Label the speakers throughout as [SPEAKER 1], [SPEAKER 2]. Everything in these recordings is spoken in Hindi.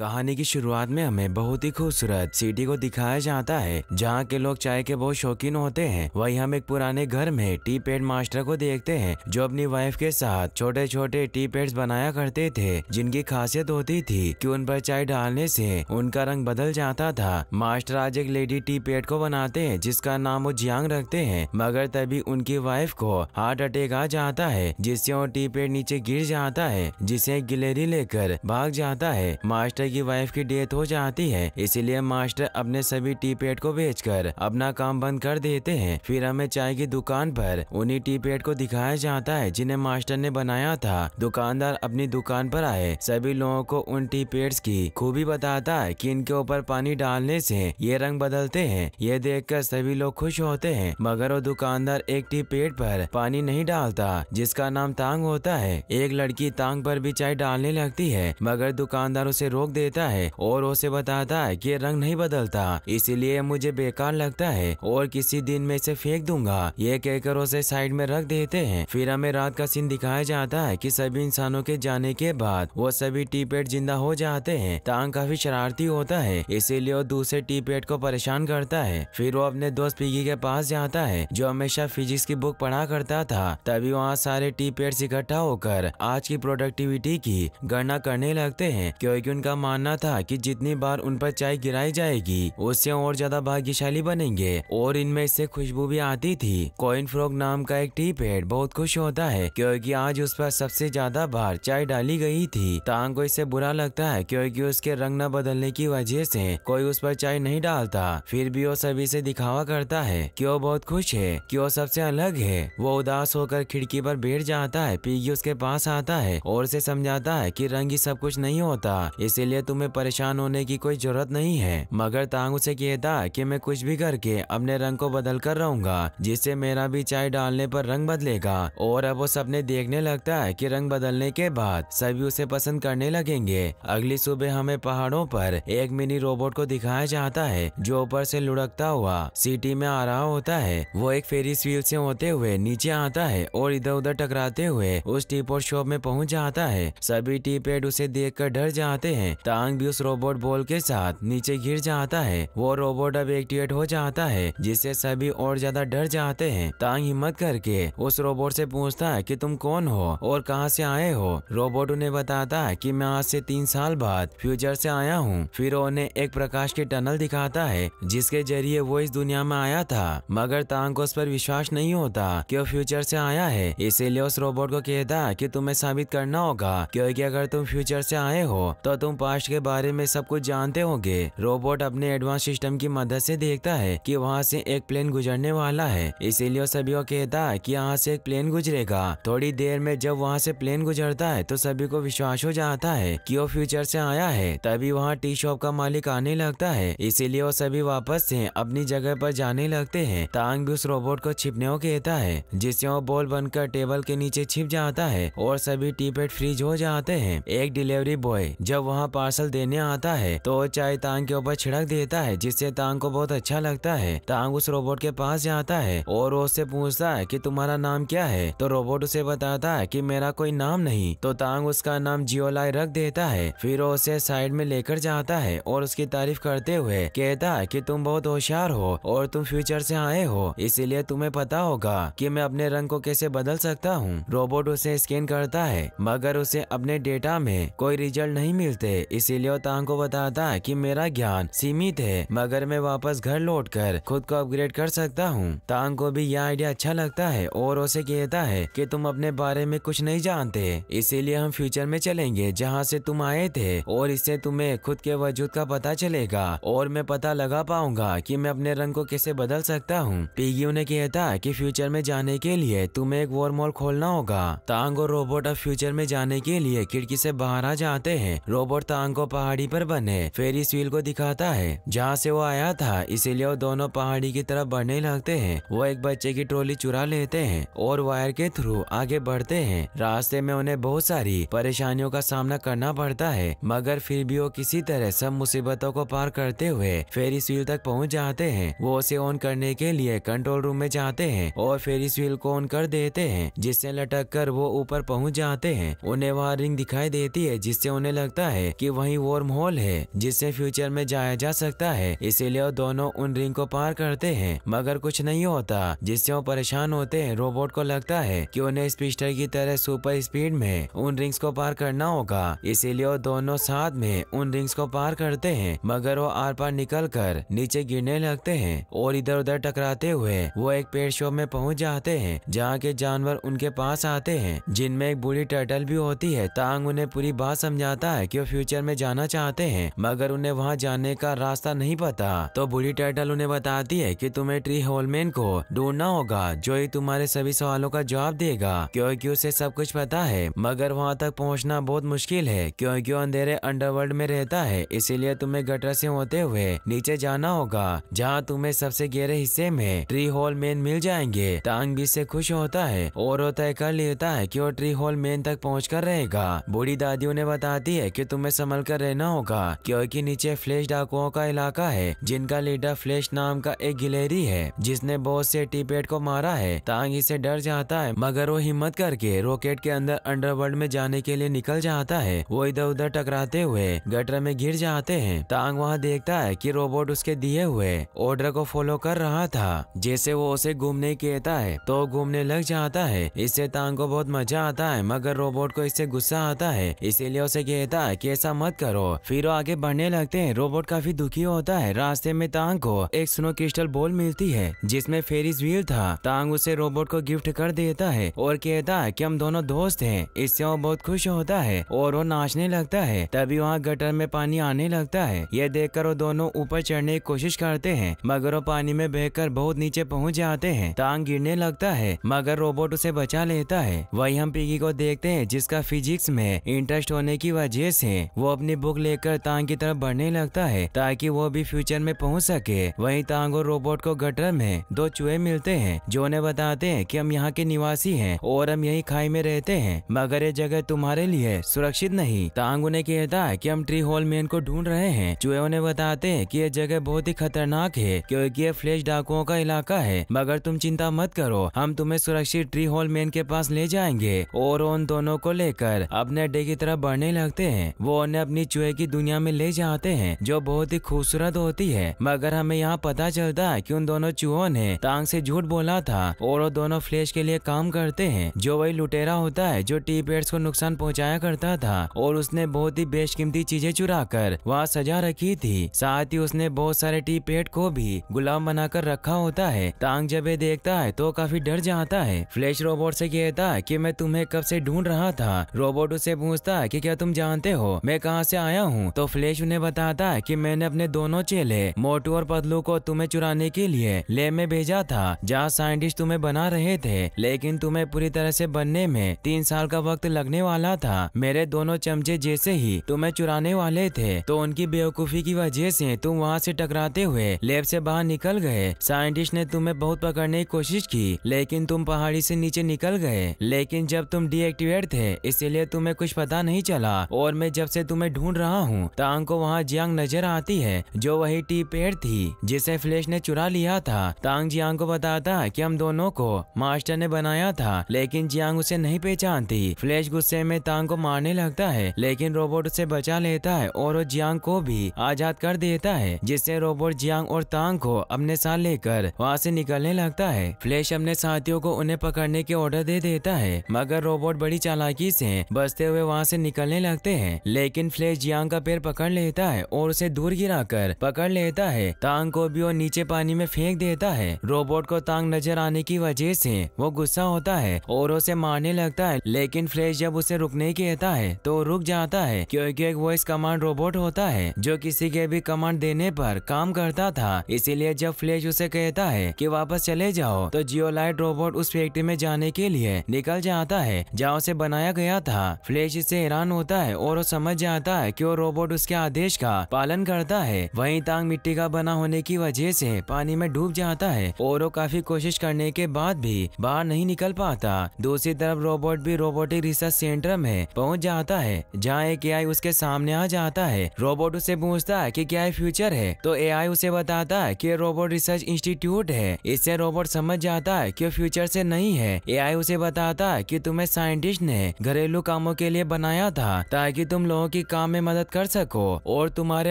[SPEAKER 1] कहानी की शुरुआत में हमें बहुत ही खूबसूरत सिटी को दिखाया जाता है जहाँ के लोग चाय के बहुत शौकीन होते हैं वही हम एक पुराने घर में टी पेड मास्टर को देखते हैं जो अपनी वाइफ के साथ छोटे छोटे टी पेड बनाया करते थे जिनकी खासियत होती थी कि उन पर चाय डालने से उनका रंग बदल जाता था मास्टर आज एक लेडी टी पेड को बनाते हैं जिसका नाम वो जियांग रखते है मगर तभी उनकी वाइफ को हार्ट अटैक आ जाता है जिससे वो टी पेड नीचे गिर जाता है जिसे गिलेरी लेकर भाग जाता है मास्टर की वाइफ की डेथ हो जाती है इसीलिए मास्टर अपने सभी टी पेड को बेच अपना काम बंद कर देते हैं फिर हमें चाय की दुकान पर उन्हीं टी पेड को दिखाया जाता है जिन्हें मास्टर ने बनाया था दुकानदार अपनी दुकान पर आए सभी लोगों को उन टी पेड की खूबी बताता है कि इनके ऊपर पानी डालने से ये रंग बदलते हैं ये देखकर सभी लोग खुश होते हैं मगर वो दुकानदार एक टी पेड पर पानी नहीं डालता जिसका नाम तांग होता है एक लड़की तांग पर भी चाय डालने लगती है मगर दुकानदार उसे रोक देता है और उसे बताता है कि रंग नहीं बदलता इसीलिए मुझे बेकार लगता है और किसी दिन में इसे फेंक दूंगा ये कहकर उसे साइड में रख देते हैं फिर हमें रात का सीन दिखाया जाता है कि सभी इंसानों के जाने के बाद वो सभी पेड जिंदा हो जाते हैं तांग काफी शरारती होता है इसीलिए वो दूसरे पेड को परेशान करता है फिर वो अपने दोस्त पिगी के पास जाता है जो हमेशा फिजिक्स की बुक पढ़ा करता था तभी वहाँ सारे टीपेट्स इकट्ठा होकर आज की प्रोडक्टिविटी की गणना करने लगते हैं क्योंकि उनका मानना था कि जितनी बार उन पर चाय गिराई जाएगी उससे और ज्यादा भाग्यशाली बनेंगे और इनमें से खुशबू भी आती थी कॉइन फ्रॉग नाम का एक टी पेड़ बहुत खुश होता है क्योंकि आज उस पर सबसे ज्यादा बार चाय डाली गई थी तांग को इससे बुरा लगता है क्योंकि उसके रंग न बदलने की वजह से कोई उस पर चाय नहीं डालता फिर भी वो सभी से दिखावा करता है कि वो बहुत खुश है कि वो सबसे अलग है वो उदास होकर खिड़की पर बैठ जाता है पीगी उसके पास आता है और उसे समझाता है कि रंग ही सब कुछ नहीं होता इसीलिए लिए तुम्हें परेशान होने की कोई जरूरत नहीं है मगर तांग उसे कहता कि मैं कुछ भी करके अपने रंग को बदल कर रहूंगा जिससे मेरा भी चाय डालने पर रंग बदलेगा और अब वो सपने देखने लगता है कि रंग बदलने के बाद सभी उसे पसंद करने लगेंगे अगली सुबह हमें पहाड़ों पर एक मिनी रोबोट को दिखाया जाता है जो ऊपर से लुढ़कता हुआ सिटी में आ रहा होता है वो एक फेरिस व्हील से होते हुए नीचे आता है और इधर उधर टकराते हुए उस टीपोर्ट शॉप में पहुँच जाता है सभी टीपेड उसे देख कर डर जाते हैं टांग भी उस रोबोट बॉल के साथ नीचे गिर जाता है वो रोबोट अब एक्टिवेट हो जाता है जिससे सभी और ज्यादा डर जाते हैं टांग हिम्मत करके उस रोबोट से पूछता है कि तुम कौन हो और कहाँ से आए हो रोबोट उन्हें बताता है कि मैं आज से तीन साल बाद फ्यूचर से आया हूँ फिर उन्हें एक प्रकाश की टनल दिखाता है जिसके जरिए वो इस दुनिया में आया था मगर तांग को उस पर विश्वास नहीं होता कि वो फ्यूचर से आया है इसीलिए उस रोबोट को कहता है कि तुम्हें साबित करना होगा क्योंकि अगर तुम फ्यूचर से आए हो तो तुम पास्ट के बारे में सब कुछ जानते होंगे रोबोट अपने एडवांस सिस्टम की मदद से देखता है कि वहाँ से एक प्लेन गुजरने वाला है इसीलिए सभी को कहता है कि यहाँ से एक प्लेन गुजरेगा थोड़ी देर में जब वहाँ से प्लेन गुजरता है तो सभी को विश्वास हो जाता है कि वो फ्यूचर से आया है तभी वहाँ टी शॉप का मालिक आने लगता है इसीलिए वो सभी वापस से अपनी जगह पर जाने लगते हैं तांग भी उस रोबोट को छिपने को कहता है जिससे वो बॉल बनकर टेबल के नीचे छिप जाता है और सभी टीपेट फ्रीज हो जाते हैं एक डिलीवरी बॉय जब वहाँ पार्सल देने आता है तो चाय तांग के ऊपर छिड़क देता है जिससे तांग को बहुत अच्छा लगता है तांग उस रोबोट के पास जाता है और उससे पूछता है की तुम्हारा नाम क्या है तो रोबोट उसे बताता है की मेरा कोई नाम नहीं तो तांग उसका नाम जियोलाई रख देता है फिर उसे साइड में लेकर जाता है और उसकी तारीफ करते हुए कहता है की तुम बहुत होशियार हो और तुम फ्यूचर से आए हो इसीलिए तुम्हें पता होगा कि मैं अपने रंग को कैसे बदल सकता हूँ रोबोट उसे स्कैन करता है मगर उसे अपने डेटा में कोई रिजल्ट नहीं मिलते इसीलिए तांग को बताता कि मेरा ज्ञान सीमित है मगर मैं वापस घर लौट कर खुद को अपग्रेड कर सकता हूँ तांग को भी यह आइडिया अच्छा लगता है और उसे कहता है कि तुम अपने बारे में कुछ नहीं जानते इसीलिए हम फ्यूचर में चलेंगे जहाँ से तुम आए थे और इससे तुम्हें खुद के वजूद का पता चलेगा और मैं पता लगा पाऊंगा कि मैं अपने रंग को कैसे बदल सकता हूँ पीगी उन्हें कहता कि फ्यूचर में जाने के लिए तुम्हें एक वॉर मॉल खोलना होगा तांग और रोबोट अब फ्यूचर में जाने के लिए खिड़की से बाहर आ जाते हैं रोबोट को पहाड़ी पर बने फेरिस व्हील को दिखाता है जहाँ से वो आया था इसीलिए वो दोनों पहाड़ी की तरफ बढ़ने लगते हैं वो एक बच्चे की ट्रॉली चुरा लेते हैं और वायर के थ्रू आगे बढ़ते हैं रास्ते में उन्हें बहुत सारी परेशानियों का सामना करना पड़ता है मगर फिर भी वो किसी तरह सब मुसीबतों को पार करते हुए फेरिस व्हील तक पहुंच जाते हैं वो उसे ऑन करने के लिए कंट्रोल रूम में जाते हैं और फेरिस व्हील को ऑन कर देते हैं जिससे लटक कर वो ऊपर पहुंच जाते हैं उन्हें वहाँ रिंग दिखाई देती है जिससे उन्हें लगता है कि क्योंकि वही वॉर्म होल है जिससे फ्यूचर में जाया जा सकता है इसीलिए दोनों उन रिंग को पार करते हैं मगर कुछ नहीं होता जिससे वो परेशान होते हैं रोबोट को लगता है कि उन्हें स्पीस्टर की तरह सुपर स्पीड में उन रिंग्स को पार करना होगा इसीलिए वो दोनों साथ में उन रिंग्स को पार करते हैं मगर वो आर पार निकल कर नीचे गिरने लगते है और इधर उधर टकराते हुए वो एक पेड़ शो में पहुँच जाते हैं जहाँ के जानवर उनके पास आते हैं जिनमें एक बुरी टर्टल भी होती है तांग उन्हें पूरी बात समझाता है की वो फ्यूचर फ्यूचर में जाना चाहते है मगर उन्हें वहाँ जाने का रास्ता नहीं पता तो बूढ़ी टाइटल उन्हें बताती है की तुम्हें ट्री होलमेन को ढूंढना होगा जो ही तुम्हारे सभी सवालों का जवाब देगा क्योंकि उसे सब कुछ पता है मगर वहाँ तक पहुँचना बहुत मुश्किल है क्योंकि वो अंधेरे अंडरवर्ल्ड में रहता है इसीलिए तुम्हें गटर से होते हुए नीचे जाना होगा जहाँ तुम्हें सबसे गहरे हिस्से में ट्री होल मैन मिल जाएंगे तांग भी से खुश होता है और वो तय कर लेता है की वो ट्री होल मैन तक पहुँच कर रहेगा बूढ़ी दादी उन्हें बताती है की तुम्हें संभल कर रहना होगा क्योंकि नीचे फ्लैश डाकुओं का इलाका है जिनका लीडर फ्लैश नाम का एक गिलेरी है जिसने बहुत से टीपेड को मारा है तांग इसे डर जाता है मगर वो हिम्मत करके रॉकेट के अंदर अंडरवर्ल्ड में जाने के लिए निकल जाता है वो इधर उधर टकराते हुए गटर में गिर जाते हैं तांग वहाँ देखता है की रोबोट उसके दिए हुए ऑर्डर को फॉलो कर रहा था जैसे वो उसे घूमने कहता है तो घूमने लग जाता है इससे तांग को बहुत मजा आता है मगर रोबोट को इससे गुस्सा आता है इसीलिए उसे कहता है कि ऐसा मत करो फिर वो आगे बढ़ने लगते हैं रोबोट काफी दुखी होता है रास्ते में तांग को एक स्नो क्रिस्टल बॉल मिलती है जिसमें फेरिस व्हील था तांग उसे रोबोट को गिफ्ट कर देता है और कहता है कि हम दोनों दोस्त हैं इससे वो बहुत खुश होता है और वो नाचने लगता है तभी वहाँ गटर में पानी आने लगता है ये देख वो दोनों ऊपर चढ़ने की कोशिश करते हैं मगर वो पानी में बहकर बहुत नीचे पहुँच जाते हैं तांग गिरने लगता है मगर रोबोट उसे बचा लेता है वही हम पिगी को देखते हैं जिसका फिजिक्स में इंटरेस्ट होने की वजह से वो अपनी बुक लेकर तांग की तरफ बढ़ने लगता है ताकि वो भी फ्यूचर में पहुंच सके वहीं तांग और रोबोट को गटर में दो चूहे मिलते हैं जो उन्हें बताते हैं कि हम यहाँ के निवासी हैं और हम यही खाई में रहते हैं मगर ये जगह तुम्हारे लिए सुरक्षित नहीं तांग उन्हें कहता है की हम ट्री हॉल मैन को ढूंढ रहे हैं चूहे उन्हें बताते हैं की ये जगह बहुत ही खतरनाक है क्यूँकी ये फ्लैश डाकुओं का इलाका है मगर तुम चिंता मत करो हम तुम्हें सुरक्षित ट्री हॉल मैन के पास ले जाएंगे और उन दोनों को लेकर अपने अड्डे की तरफ बढ़ने लगते हैं वो उन्हें अपनी चूहे की दुनिया में ले जाते हैं जो बहुत ही खूबसूरत होती है मगर हमें यहाँ पता चलता है कि उन दोनों चूहों ने तांग से झूठ बोला था और वो दोनों फ्लैश के लिए काम करते हैं जो वही लुटेरा होता है जो टी पेड्स को नुकसान पहुँचाया करता था और उसने बहुत ही बेशकीमती चीजें चुरा कर वहाँ सजा रखी थी साथ ही उसने बहुत सारे टी पेड को भी गुलाम बनाकर रखा होता है तांग जब ये देखता है तो काफी डर जाता है फ्लैश रोबोट से कहता है कि मैं तुम्हें कब से ढूंढ रहा था रोबोट उसे पूछता है कि क्या तुम जानते हो मैं मैं कहाँ से आया हूँ तो फ्लैश उन्हें बताता है कि मैंने अपने दोनों चेले मोटू और पतलू को तुम्हें चुराने के लिए लेब में भेजा था जहाँ साइंटिस्ट तुम्हें बना रहे थे लेकिन तुम्हें पूरी तरह से बनने में तीन साल का वक्त लगने वाला था मेरे दोनों चमचे जैसे ही तुम्हें चुराने वाले थे तो उनकी बेवकूफी की वजह से तुम वहाँ से टकराते हुए लेब से बाहर निकल गए साइंटिस्ट ने तुम्हें बहुत पकड़ने की कोशिश की लेकिन तुम पहाड़ी से नीचे निकल गए लेकिन जब तुम डीएक्टिवेट थे इसीलिए तुम्हें कुछ पता नहीं चला और मैं जब से तुम्हें ढूंढ रहा हूँ तांग को वहाँ जियांग नजर आती है जो वही टी पेड़ थी जिसे फ्लैश ने चुरा लिया था तांग जियांग को बताता कि हम दोनों को मास्टर ने बनाया था लेकिन जियांग उसे नहीं पहचानती फ्लैश गुस्से में तांग को मारने लगता है लेकिन रोबोट उसे बचा लेता है और वो जियांग को भी आजाद कर देता है जिससे रोबोट जियांग और तांग को अपने साथ लेकर वहाँ से निकलने लगता है फ्लैश अपने साथियों को उन्हें पकड़ने के ऑर्डर दे देता है मगर रोबोट बड़ी चालाकी से बचते हुए वहाँ से निकलने लगते हैं लेकिन लेकिन फ्लैश जियांग का पैर पकड़ लेता है और उसे दूर गिरा कर पकड़ लेता है तांग को भी और नीचे पानी में फेंक देता है रोबोट को तांग नजर आने की वजह से वो गुस्सा होता है और उसे मारने लगता है लेकिन फ्लैश जब उसे रुकने कहता है तो रुक जाता है क्योंकि एक वॉइस कमांड रोबोट होता है जो किसी के भी कमांड देने पर काम करता था इसीलिए जब फ्लैश उसे कहता है कि वापस चले जाओ तो जियोलाइट रोबोट उस फैक्ट्री में जाने के लिए निकल जाता है जहाँ उसे बनाया गया था फ्लैश इससे हैरान होता है और वो समझ आता है कि वो रोबोट उसके आदेश का पालन करता है वहीं तांग मिट्टी का बना होने की वजह से पानी में डूब जाता है और वो काफी कोशिश करने के बाद भी बाहर नहीं निकल पाता दूसरी तरफ रोबोट भी रोबोटिक रिसर्च सेंटर में पहुंच जाता है जहाँ एक आई उसके सामने आ जाता है रोबोट उसे पूछता है कि क्या फ्यूचर है तो आई उसे बताता है की रोबोट रिसर्च इंस्टीट्यूट है इससे रोबोट समझ जाता है की फ्यूचर से नहीं है आई उसे बताता है की तुम्हें साइंटिस्ट ने घरेलू कामों के लिए बनाया था ताकि तुम लोगों की के काम में मदद कर सको और तुम्हारे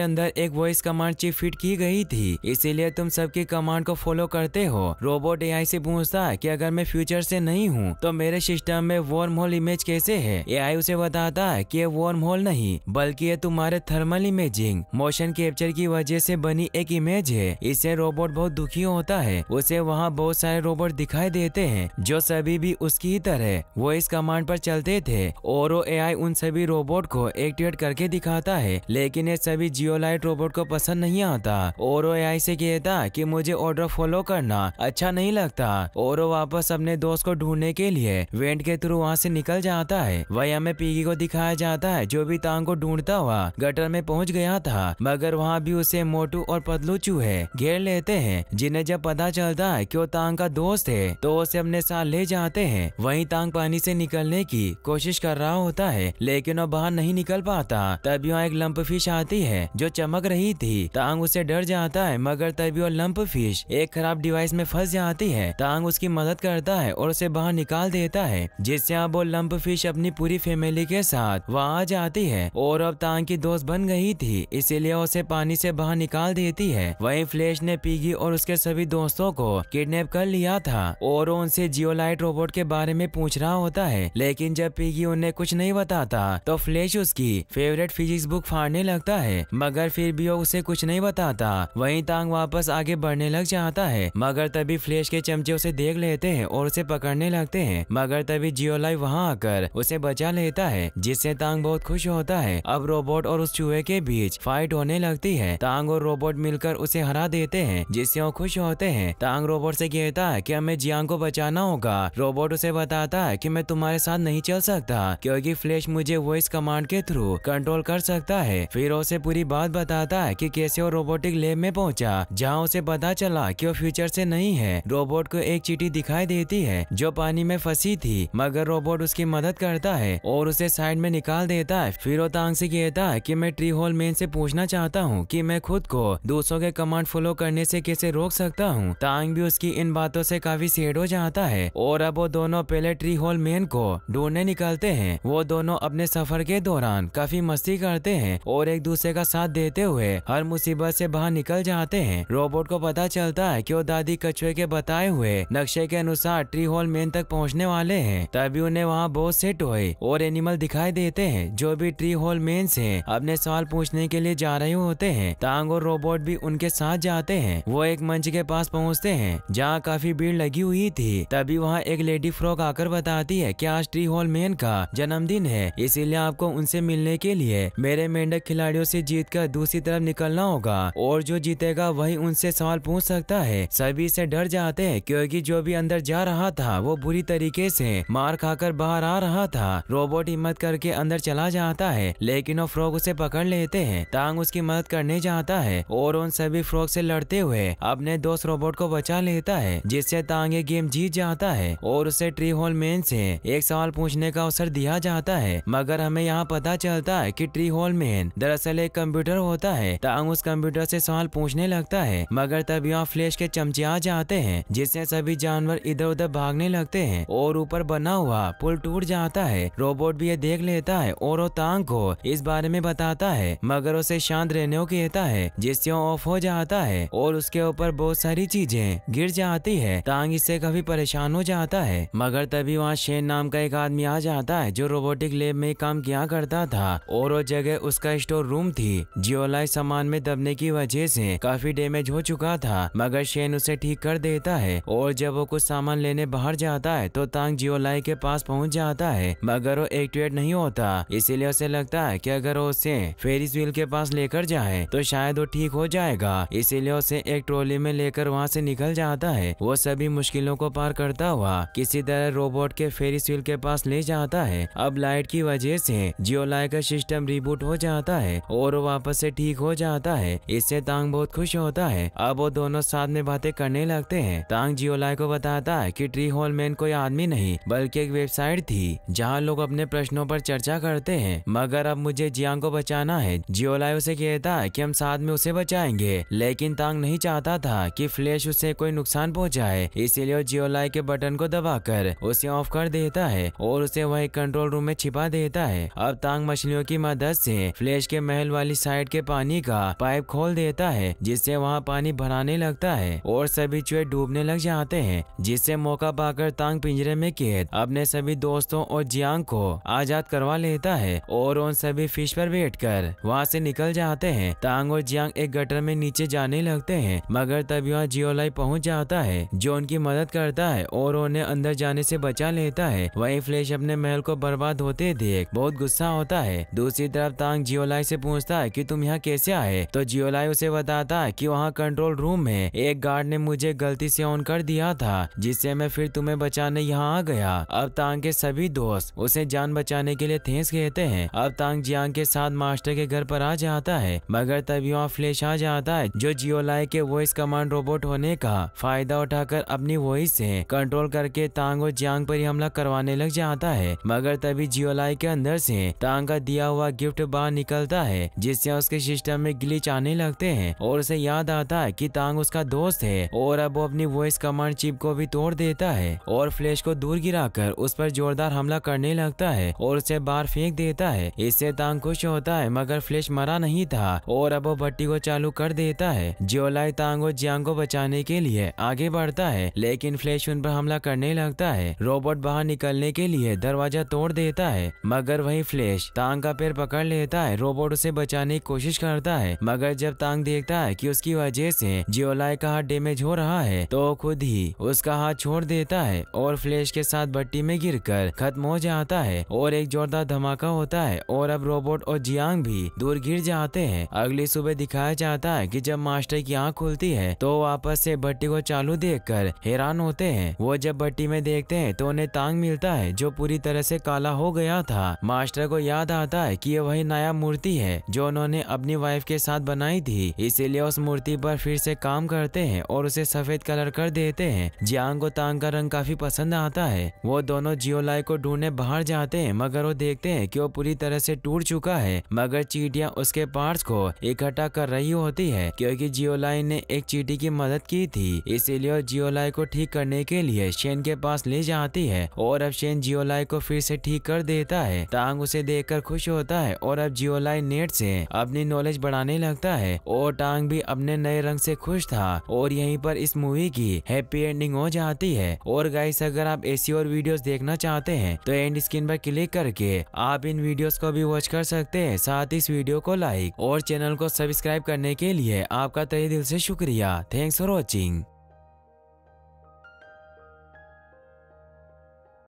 [SPEAKER 1] अंदर एक वॉइस कमांड चिप फिट की गई थी इसीलिए तुम सबकी कमांड को फॉलो करते हो रोबोट ए से पूछता है की अगर मैं फ्यूचर से नहीं हूँ तो मेरे सिस्टम में वॉर्म होल इमेज कैसे है ए उसे बताता है की ये वॉर्म होल नहीं बल्कि ये तुम्हारे थर्मल इमेजिंग मोशन कैप्चर की वजह से बनी एक इमेज है इससे रोबोट बहुत दुखी होता है उसे वहाँ बहुत सारे रोबोट दिखाई देते हैं जो सभी भी उसकी ही तरह वो इस कमांड पर चलते थे और ए एआई उन सभी रोबोट को एक्टिवेट करके दिखाता है लेकिन ये सभी जियोलाइट रोबोट को पसंद नहीं आता और वो से कहता कि मुझे ऑर्डर फॉलो करना अच्छा नहीं लगता और वो वापस अपने दोस्त को ढूंढने के लिए वेंट के थ्रू वहाँ से निकल जाता है वही हमें पीगी को दिखाया जाता है जो भी तांग को ढूंढता हुआ गटर में पहुँच गया था मगर वहाँ भी उसे मोटू और पतलू चूहे घेर लेते हैं जिन्हें जब पता चलता है की वो तांग का दोस्त है तो उसे अपने साथ ले जाते हैं वही तांग पानी से निकलने की कोशिश कर रहा होता है लेकिन वो बाहर नहीं निकल पा आता तभी वहाँ एक लंप फिश आती है जो चमक रही थी तांग उसे डर जाता है मगर तभी वो लंप फिश एक खराब डिवाइस में फंस जाती है तांग उसकी मदद करता है और उसे बाहर निकाल देता है जिससे अब वो लंप फिश अपनी पूरी फैमिली के साथ वहाँ आ जाती है और अब तांग की दोस्त बन गई थी इसीलिए उसे पानी से बाहर निकाल देती है वही फ्लैश ने पीगी और उसके सभी दोस्तों को किडनेप कर लिया था और उनसे जियोलाइट रोबोट के बारे में पूछ रहा होता है लेकिन जब पीगी उन्हें कुछ नहीं बताता तो फ्लैश उसकी फेवरेट फिजिक्स बुक फाड़ने लगता है मगर फिर भी वो उसे कुछ नहीं बताता वहीं तांग वापस आगे बढ़ने लग जाता है मगर तभी फ्लैश के चमचे उसे देख लेते हैं और उसे पकड़ने लगते हैं मगर तभी जियोलाई वहाँ आकर उसे बचा लेता है जिससे तांग बहुत खुश होता है अब रोबोट और उस चूहे के बीच फाइट होने लगती है तांग और रोबोट मिलकर उसे हरा देते हैं जिससे वो खुश होते हैं तांग रोबोट से कहता है कि हमें जियांग को बचाना होगा रोबोट उसे बताता है कि मैं तुम्हारे साथ नहीं चल सकता क्योंकि फ्लैश मुझे वॉइस कमांड के थ्रू कंट्रोल कर सकता है फिर उसे पूरी बात बताता है कि कैसे वो रोबोटिक लेब में पहुंचा जहां उसे पता चला कि वो फ्यूचर से नहीं है रोबोट को एक चिटी दिखाई देती है जो पानी में फंसी थी मगर रोबोट उसकी मदद करता है और उसे साइड में निकाल देता है फिर वो तांग से कहता है की मैं ट्री होल मैन से पूछना चाहता हूँ की मैं खुद को दूसरों के कमांड फॉलो करने से कैसे रोक सकता हूँ तांग भी उसकी इन बातों से काफी सेड हो जाता है और अब वो दोनों पहले ट्री होल मैन को ढूंढने निकलते हैं वो दोनों अपने सफर के दौरान काफी काफी मस्ती करते हैं और एक दूसरे का साथ देते हुए हर मुसीबत से बाहर निकल जाते हैं रोबोट को पता चलता है कि वो दादी कछुए के बताए हुए नक्शे के अनुसार ट्री हॉल मेन तक पहुंचने वाले हैं तभी उन्हें वहाँ बहुत से टोए और एनिमल दिखाई देते हैं जो भी ट्री हॉल मेन से अपने सवाल पूछने के लिए जा रहे होते हैं तांग और रोबोट भी उनके साथ जाते हैं वो एक मंच के पास पहुँचते हैं जहाँ काफी भीड़ लगी हुई थी तभी वहाँ एक लेडी फ्रॉक आकर बताती है की आज ट्री हॉल मेन का जन्मदिन है इसीलिए आपको उनसे मिलने के लिए मेरे मेंढक खिलाड़ियों से कर दूसरी तरफ निकलना होगा और जो जीतेगा वही उनसे सवाल पूछ सकता है सभी से डर जाते हैं क्योंकि जो भी अंदर जा रहा था वो बुरी तरीके से मार खाकर बाहर आ रहा था रोबोट हिम्मत करके अंदर चला जाता है लेकिन वो फ्रॉग उसे पकड़ लेते हैं तांग उसकी मदद करने जाता है और उन सभी फ्रॉग से लड़ते हुए अपने दोस्त रोबोट को बचा लेता है जिससे तांग ये गेम जीत जाता है और उसे ट्री होल मैन से एक सवाल पूछने का अवसर दिया जाता है मगर हमें यहाँ पता चलता होता है कि ट्री हॉल में दरअसल एक कंप्यूटर होता है तांग उस कंप्यूटर से सवाल पूछने लगता है मगर तब यहाँ फ्लैश के चमचे आ जाते हैं जिससे सभी जानवर इधर उधर भागने लगते हैं और ऊपर बना हुआ पुल टूट जाता है रोबोट भी ये देख लेता है और वो तांग को इस बारे में बताता है मगर उसे शांत रहने को कहता है जिससे ऑफ हो जाता है और उसके ऊपर बहुत सारी चीजें गिर जाती है तांग इससे कभी परेशान हो जाता है मगर तभी वहाँ शेन नाम का एक आदमी आ जाता है जो रोबोटिक लेब में काम किया करता था और वो जगह उसका स्टोर रूम थी जियोलाई सामान में दबने की वजह से काफी डैमेज हो चुका था मगर शेन उसे ठीक कर देता है और जब वो कुछ सामान लेने बाहर जाता है तो तांग जियोलाई के पास पहुंच जाता है मगर वो एक्टिवेट नहीं होता इसीलिए उसे लगता है की अगर वो उसे फेरिस व्हील के पास लेकर जाए तो शायद वो ठीक हो जाएगा इसीलिए उसे एक ट्रॉली में लेकर वहाँ से निकल जाता है वो सभी मुश्किलों को पार करता हुआ किसी तरह रोबोट के फेरिस व्हील के पास ले जाता है अब लाइट की वजह से जियोलाई का सिस्टम रिबूट हो जाता है और वापस से ठीक हो जाता है इससे तांग बहुत खुश होता है अब वो दोनों साथ में बातें करने लगते हैं तांग जियोलाई को बताता है कि ट्री हॉल मैन कोई आदमी नहीं बल्कि एक वेबसाइट थी जहाँ लोग अपने प्रश्नों पर चर्चा करते हैं मगर अब मुझे जियांग को बचाना है जियोलाय उसे कहता है की हम साथ में उसे बचाएंगे लेकिन तांग नहीं चाहता था की फ्लैश उसे कोई नुकसान पहुँचाए इसीलिए जियोलाय जियोलाई के बटन को दबा उसे ऑफ कर देता है और उसे वही कंट्रोल रूम में छिपा देता है अब तांग मछलियों छुरियों की मदद से फ्लैश के महल वाली साइड के पानी का पाइप खोल देता है जिससे वहाँ पानी भराने लगता है और सभी चूहे डूबने लग जाते हैं जिससे मौका पाकर तांग पिंजरे में कैद अपने सभी दोस्तों और जियांग को आजाद करवा लेता है और उन सभी फिश पर कर वहाँ से निकल जाते हैं तांग और जियांग एक गटर में नीचे जाने लगते है मगर तभी वहाँ जियोलाई पहुँच जाता है जो उनकी मदद करता है और उन्हें अंदर जाने से बचा लेता है वही फ्लैश अपने महल को बर्बाद होते देख बहुत गुस्सा होता है है दूसरी तरफ तांग जियोलाई से पूछता है कि तुम यहाँ कैसे आए तो जियोलाई उसे बताता है कि वहाँ कंट्रोल रूम में एक गार्ड ने मुझे गलती से ऑन कर दिया था जिससे मैं फिर तुम्हें बचाने यहाँ आ गया अब तांग के सभी दोस्त उसे जान बचाने के लिए थेस कहते हैं अब तांग जियांग के साथ मास्टर के घर पर आ जाता है मगर तभी वहाँ फ्लैश आ जाता है जो जियोलाई के वॉइस कमांड रोबोट होने का फायदा उठाकर अपनी वॉइस से कंट्रोल करके तांग और जियांग पर ही हमला करवाने लग जाता है मगर तभी जियोलाई के अंदर से तांग का दिया हुआ गिफ्ट बाहर निकलता है जिससे उसके सिस्टम में ग्लिच आने लगते हैं और उसे याद आता है कि तांग उसका दोस्त है और अब वो अपनी वॉइस कमांड चिप को भी तोड़ देता है और फ्लैश को दूर गिराकर उस पर जोरदार हमला करने लगता है और उसे बाहर फेंक देता है इससे तांग खुश होता है मगर फ्लैश मरा नहीं था और अब वो भट्टी को चालू कर देता है ज्योलाई तांग और जियांग को बचाने के लिए आगे बढ़ता है लेकिन फ्लैश उन पर हमला करने लगता है रोबोट बाहर निकलने के लिए दरवाजा तोड़ देता है मगर वही फ्लैश तांग तांग का पैर पकड़ लेता है रोबोट उसे बचाने की कोशिश करता है मगर जब तांग देखता है कि उसकी वजह से जियोलाई का हाथ डेमेज हो रहा है तो खुद ही उसका हाथ छोड़ देता है और फ्लैश के साथ भट्टी में गिरकर खत्म हो जाता है और एक जोरदार धमाका होता है और अब रोबोट और जियांग भी दूर गिर जाते हैं अगली सुबह दिखाया जाता है की जब मास्टर की आँख खुलती है तो वापस से भट्टी को चालू कर हैरान होते हैं वो जब भट्टी में देखते है तो उन्हें तांग मिलता है जो पूरी तरह से काला हो गया था मास्टर को याद आता बताता है कि ये वही नया मूर्ति है जो उन्होंने अपनी वाइफ के साथ बनाई थी इसीलिए उस मूर्ति पर फिर से काम करते हैं और उसे सफेद कलर कर देते हैं जियांग को तांग का रंग काफी पसंद आता है वो दोनों जियोलाई को ढूंढने बाहर जाते हैं मगर वो देखते हैं कि वो पूरी तरह से टूट चुका है मगर चीटियां उसके पार्ट्स को इकट्ठा कर रही होती है क्योंकि जियोलाई ने एक चीटी की मदद की थी इसीलिए जियोलाई को ठीक करने के लिए शेन के पास ले जाती है और अब शेन जियोलाई को फिर से ठीक कर देता है तांग उसे कर खुश खुश होता है और अब जियोलाई नेट से अपनी नॉलेज बढ़ाने लगता है और टांग भी अपने नए रंग से खुश था और यहीं पर इस मूवी की हैप्पी एंडिंग हो जाती है और गाइस अगर आप ऐसी और वीडियोस देखना चाहते हैं तो एंड स्क्रीन पर क्लिक करके आप इन वीडियोस को भी वॉच कर सकते हैं साथ इस वीडियो को लाइक और चैनल को सब्सक्राइब करने के लिए आपका तय दिल से शुक्रिया थैंक्स फॉर वॉचिंग